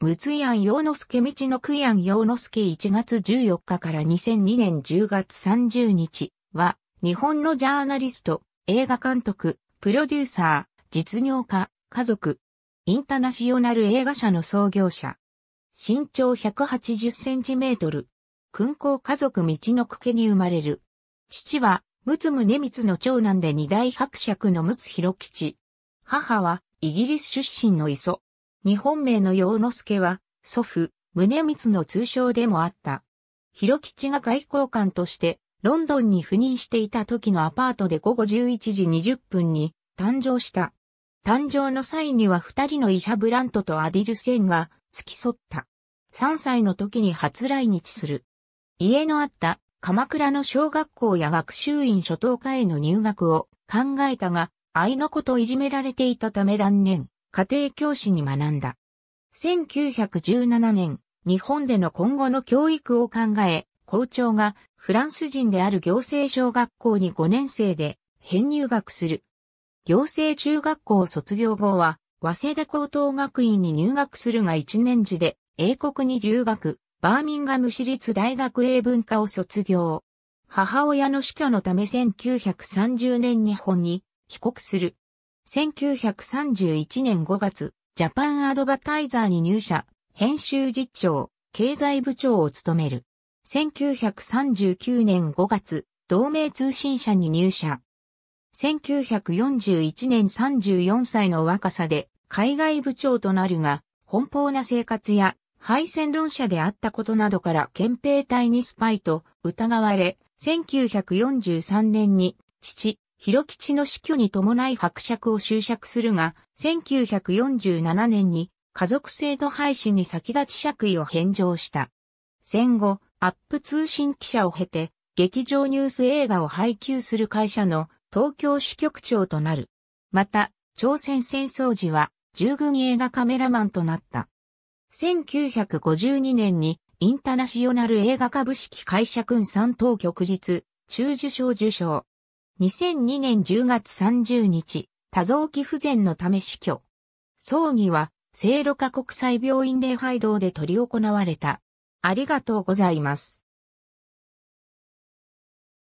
陸奥庵洋之助道の久庵洋之助1月14日から2002年10月30日は、日本のジャーナリスト、映画監督、プロデューサー、実業家、家族、インタナショナル映画社の創業者。身長180センチメートル。訓行家族道のくけに生まれる。父は、むねみつの長男で二大伯爵の陸奥博吉。母は、イギリス出身の磯。日本名の洋之助は、祖父、宗光の通称でもあった。広吉が外交官として、ロンドンに赴任していた時のアパートで午後11時20分に誕生した。誕生の際には二人の医者ブラントとアディルセンが付き添った。3歳の時に初来日する。家のあった鎌倉の小学校や学習院初等科への入学を考えたが、愛の子といじめられていたため断念。家庭教師に学んだ。1917年、日本での今後の教育を考え、校長がフランス人である行政小学校に5年生で編入学する。行政中学校卒業後は、早稲田高等学院に入学するが1年次で英国に留学、バーミンガム市立大学英文科を卒業。母親の死去のため1930年日本に帰国する。1931年5月、ジャパンアドバタイザーに入社、編集実長、経済部長を務める。1939年5月、同盟通信社に入社。1941年34歳の若さで海外部長となるが、奔放な生活や敗戦論者であったことなどから憲兵隊にスパイと疑われ、1943年に父、広吉の死去に伴い伯爵を執着するが、1947年に家族制度廃止に先立ち爵位を返上した。戦後、アップ通信記者を経て、劇場ニュース映画を配給する会社の東京支局長となる。また、朝鮮戦争時は従軍映画カメラマンとなった。1952年にインターナショナル映画株式会社君三等局日中受賞受賞。2002年10月30日、多臓器不全のため死去。葬儀は、聖路加国際病院礼拝堂で取り行われた。ありがとうございます。